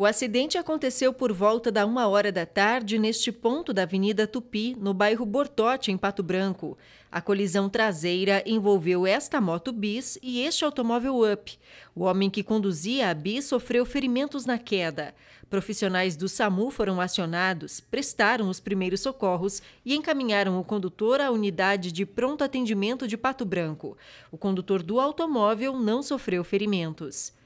O acidente aconteceu por volta da uma hora da tarde neste ponto da Avenida Tupi, no bairro Bortote, em Pato Branco. A colisão traseira envolveu esta moto bis e este automóvel Up. O homem que conduzia a bis sofreu ferimentos na queda. Profissionais do SAMU foram acionados, prestaram os primeiros socorros e encaminharam o condutor à unidade de pronto atendimento de Pato Branco. O condutor do automóvel não sofreu ferimentos.